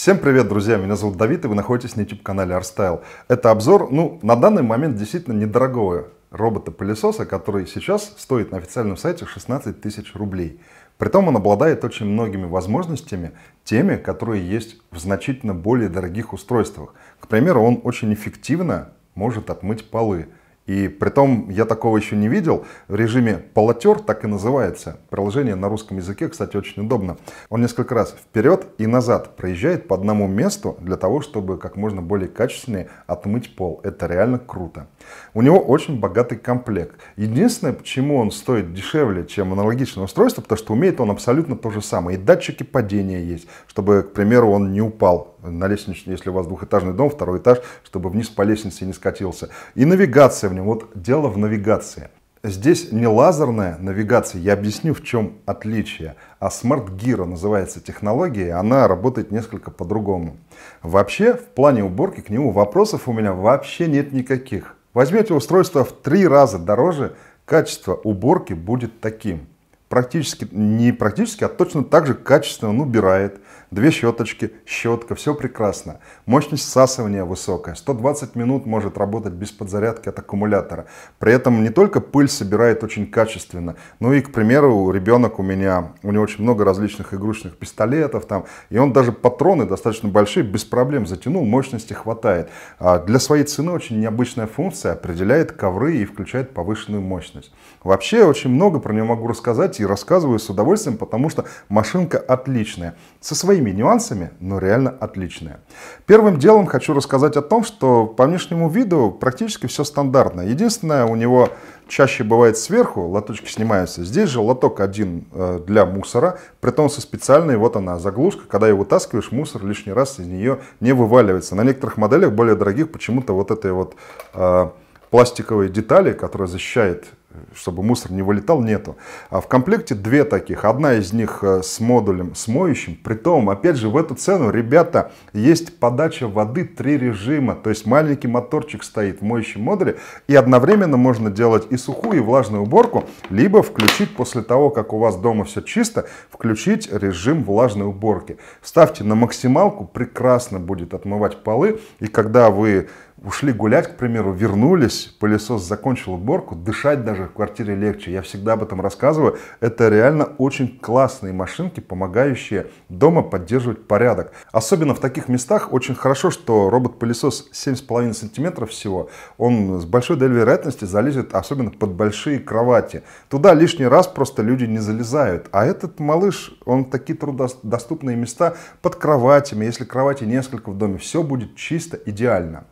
Всем привет, друзья! Меня зовут Давид, и вы находитесь на YouTube-канале ArtStyle. Это обзор, ну, на данный момент действительно недорогого робота-пылесоса, который сейчас стоит на официальном сайте 16 тысяч рублей. Притом он обладает очень многими возможностями, теми, которые есть в значительно более дорогих устройствах. К примеру, он очень эффективно может отмыть полы – и при том я такого еще не видел. В режиме полотер так и называется. Приложение на русском языке, кстати, очень удобно. Он несколько раз вперед и назад проезжает по одному месту для того, чтобы как можно более качественнее отмыть пол. Это реально круто. У него очень богатый комплект. Единственное, почему он стоит дешевле, чем аналогичное устройство, потому что умеет он абсолютно то же самое. И датчики падения есть, чтобы, к примеру, он не упал на лестничную, если у вас двухэтажный дом, второй этаж, чтобы вниз по лестнице не скатился. И навигация в нем, вот дело в навигации. Здесь не лазерная навигация, я объясню в чем отличие, а Smart Giro называется технология, она работает несколько по-другому. Вообще, в плане уборки к нему вопросов у меня вообще нет никаких. Возьмете устройство в три раза дороже, качество уборки будет таким практически, не практически, а точно так же качественно он ну, убирает. Две щеточки, щетка, все прекрасно. Мощность всасывания высокая, 120 минут может работать без подзарядки от аккумулятора. При этом не только пыль собирает очень качественно, но и, к примеру, ребенок у меня, у него очень много различных игрушечных пистолетов там, и он даже патроны достаточно большие без проблем затянул, мощности хватает. А для своей цены очень необычная функция, определяет ковры и включает повышенную мощность. Вообще очень много про него могу рассказать, и рассказываю с удовольствием, потому что машинка отличная. Со своими нюансами, но реально отличная. Первым делом хочу рассказать о том, что по внешнему виду практически все стандартно. Единственное, у него чаще бывает сверху, лоточки снимаются. Здесь же лоток один э, для мусора, притом со специальной, вот она, заглушка. Когда его вытаскиваешь, мусор лишний раз из нее не вываливается. На некоторых моделях более дорогих почему-то вот этой вот э, пластиковые детали, которая защищает чтобы мусор не вылетал, нету. А в комплекте две таких. Одна из них э, с модулем, с моющим. Притом, опять же, в эту цену, ребята, есть подача воды три режима. То есть маленький моторчик стоит в моющем модуле. И одновременно можно делать и сухую, и влажную уборку. Либо включить после того, как у вас дома все чисто, включить режим влажной уборки. Ставьте на максималку, прекрасно будет отмывать полы. И когда вы ушли гулять, к примеру, вернулись, пылесос закончил уборку, дышать даже в квартире легче. Я всегда об этом рассказываю. Это реально очень классные машинки, помогающие дома поддерживать порядок. Особенно в таких местах очень хорошо, что робот-пылесос 7,5 см всего, он с большой долей вероятности залезет особенно под большие кровати. Туда лишний раз просто люди не залезают. А этот малыш, он такие трудодоступные места под кроватями. Если кровати несколько в доме, все будет чисто идеально.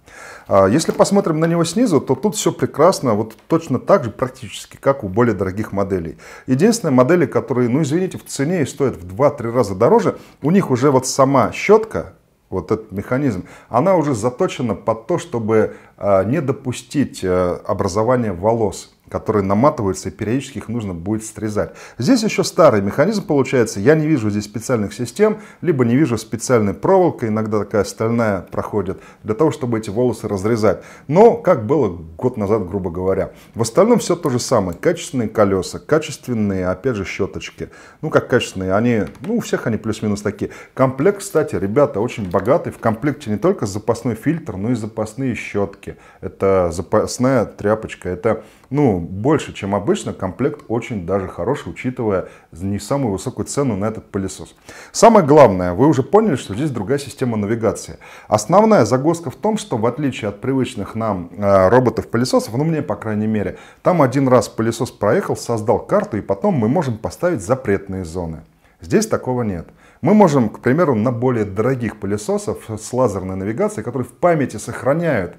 А, если посмотрим на него снизу, то тут все прекрасно, вот точно так же практически, как у более дорогих моделей. Единственные модели, которые, ну извините, в цене и стоят в 2-3 раза дороже, у них уже вот сама щетка, вот этот механизм, она уже заточена под то, чтобы а, не допустить э, образования волос которые наматываются и периодически их нужно будет срезать. Здесь еще старый механизм получается. Я не вижу здесь специальных систем, либо не вижу специальной проволоки, иногда такая стальная проходит, для того, чтобы эти волосы разрезать. Но как было год назад, грубо говоря. В остальном все то же самое. Качественные колеса, качественные, опять же, щеточки. Ну, как качественные, они, ну, у всех они плюс-минус такие. Комплект, кстати, ребята, очень богатый. В комплекте не только запасной фильтр, но и запасные щетки. Это запасная тряпочка, это ну, больше, чем обычно, комплект очень даже хороший, учитывая не самую высокую цену на этот пылесос. Самое главное, вы уже поняли, что здесь другая система навигации. Основная загвоздка в том, что в отличие от привычных нам э, роботов-пылесосов, ну мне по крайней мере, там один раз пылесос проехал, создал карту и потом мы можем поставить запретные зоны. Здесь такого нет. Мы можем, к примеру, на более дорогих пылесосов с лазерной навигацией, которые в памяти сохраняют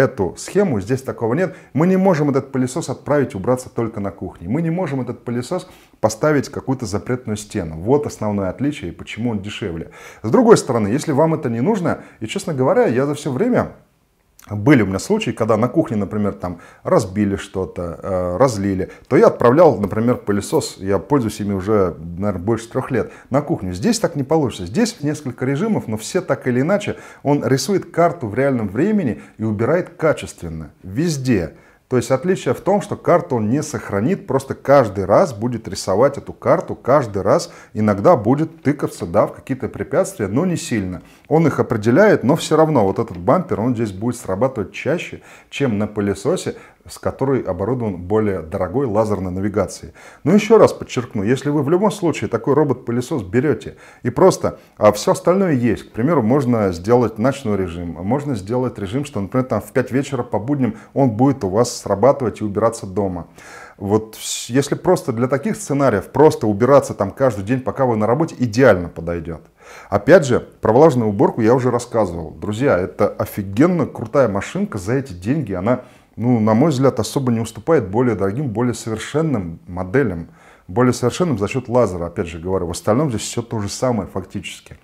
эту схему, здесь такого нет. Мы не можем этот пылесос отправить убраться только на кухне. Мы не можем этот пылесос поставить какую-то запретную стену. Вот основное отличие и почему он дешевле. С другой стороны, если вам это не нужно, и, честно говоря, я за все время были у меня случаи, когда на кухне, например, там разбили что-то, э, разлили, то я отправлял, например, пылесос, я пользуюсь ими уже, наверное, больше трех лет, на кухню. Здесь так не получится. Здесь несколько режимов, но все так или иначе, он рисует карту в реальном времени и убирает качественно, везде. То есть отличие в том, что карту он не сохранит, просто каждый раз будет рисовать эту карту, каждый раз иногда будет тыкаться да, в какие-то препятствия, но не сильно. Он их определяет, но все равно вот этот бампер, он здесь будет срабатывать чаще, чем на пылесосе, с которой оборудован более дорогой лазерной навигацией. Но еще раз подчеркну, если вы в любом случае такой робот-пылесос берете и просто а все остальное есть, к примеру, можно сделать ночной режим, можно сделать режим, что, например, там в 5 вечера по будням он будет у вас срабатывать и убираться дома. Вот если просто для таких сценариев, просто убираться там каждый день, пока вы на работе, идеально подойдет. Опять же, про влажную уборку я уже рассказывал. Друзья, это офигенно крутая машинка за эти деньги. Она ну, на мой взгляд, особо не уступает более дорогим, более совершенным моделям. Более совершенным за счет лазера, опять же говорю. В остальном здесь все то же самое фактически.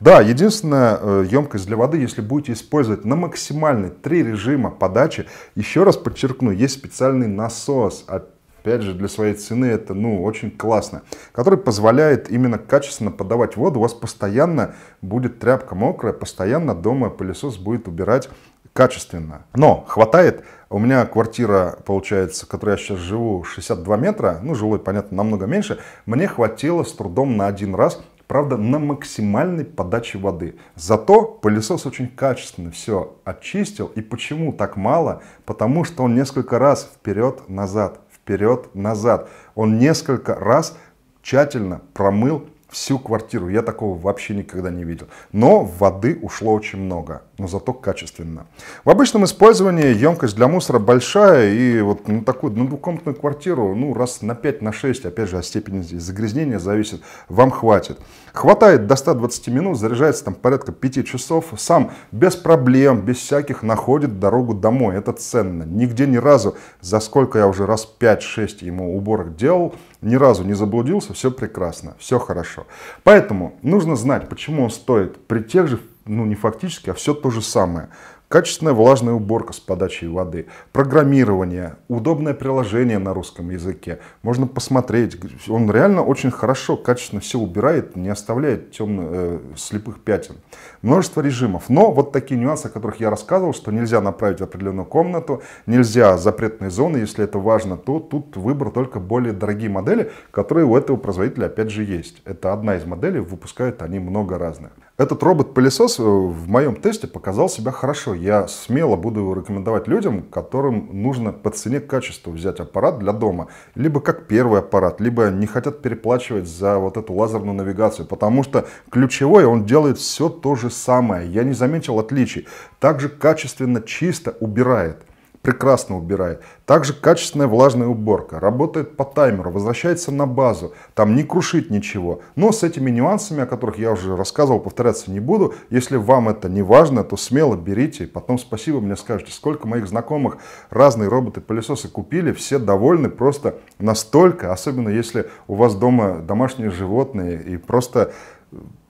Да, единственная емкость э, для воды, если будете использовать на максимальный три режима подачи, еще раз подчеркну, есть специальный насос от опять же, для своей цены это, ну, очень классно, который позволяет именно качественно подавать воду. У вас постоянно будет тряпка мокрая, постоянно дома пылесос будет убирать качественно. Но хватает. У меня квартира, получается, в которой я сейчас живу, 62 метра. Ну, жилой, понятно, намного меньше. Мне хватило с трудом на один раз правда, на максимальной подаче воды. Зато пылесос очень качественно все очистил. И почему так мало? Потому что он несколько раз вперед-назад вперед-назад. Он несколько раз тщательно промыл всю квартиру. Я такого вообще никогда не видел. Но воды ушло очень много но зато качественно. В обычном использовании емкость для мусора большая, и вот на такую на двухкомнатную квартиру, ну, раз на 5, на 6, опять же, от степени загрязнения зависит, вам хватит. Хватает до 120 минут, заряжается там порядка 5 часов, сам без проблем, без всяких находит дорогу домой, это ценно. Нигде ни разу, за сколько я уже раз 5-6 ему уборок делал, ни разу не заблудился, все прекрасно, все хорошо. Поэтому нужно знать, почему он стоит при тех же ну не фактически, а все то же самое. Качественная влажная уборка с подачей воды, программирование, удобное приложение на русском языке. Можно посмотреть, он реально очень хорошо, качественно все убирает, не оставляет темных, э, слепых пятен. Множество режимов. Но вот такие нюансы, о которых я рассказывал, что нельзя направить в определенную комнату, нельзя запретные зоны, если это важно, то тут выбор только более дорогие модели, которые у этого производителя опять же есть. Это одна из моделей, выпускают они много разных. Этот робот-пылесос э, в моем тесте показал себя хорошо. Я смело буду его рекомендовать людям, которым нужно по цене качества взять аппарат для дома. Либо как первый аппарат, либо не хотят переплачивать за вот эту лазерную навигацию. Потому что ключевой он делает все то же самое. Я не заметил отличий. Также качественно, чисто убирает прекрасно убирает. Также качественная влажная уборка, работает по таймеру, возвращается на базу, там не крушит ничего. Но с этими нюансами, о которых я уже рассказывал, повторяться не буду. Если вам это не важно, то смело берите, потом спасибо мне скажете, сколько моих знакомых разные роботы-пылесосы купили, все довольны просто настолько, особенно если у вас дома домашние животные и просто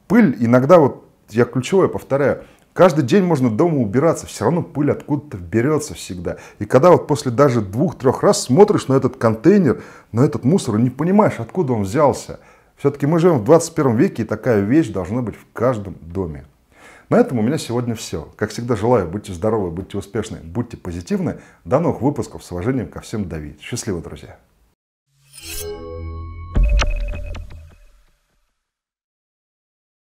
пыль иногда вот я ключевое повторяю, Каждый день можно дома убираться, все равно пыль откуда-то берется всегда. И когда вот после даже двух-трех раз смотришь на этот контейнер, на этот мусор, и не понимаешь, откуда он взялся. Все-таки мы живем в 21 веке, и такая вещь должна быть в каждом доме. На этом у меня сегодня все. Как всегда желаю, будьте здоровы, будьте успешны, будьте позитивны. До новых выпусков. С уважением ко всем, Давид. Счастливо, друзья.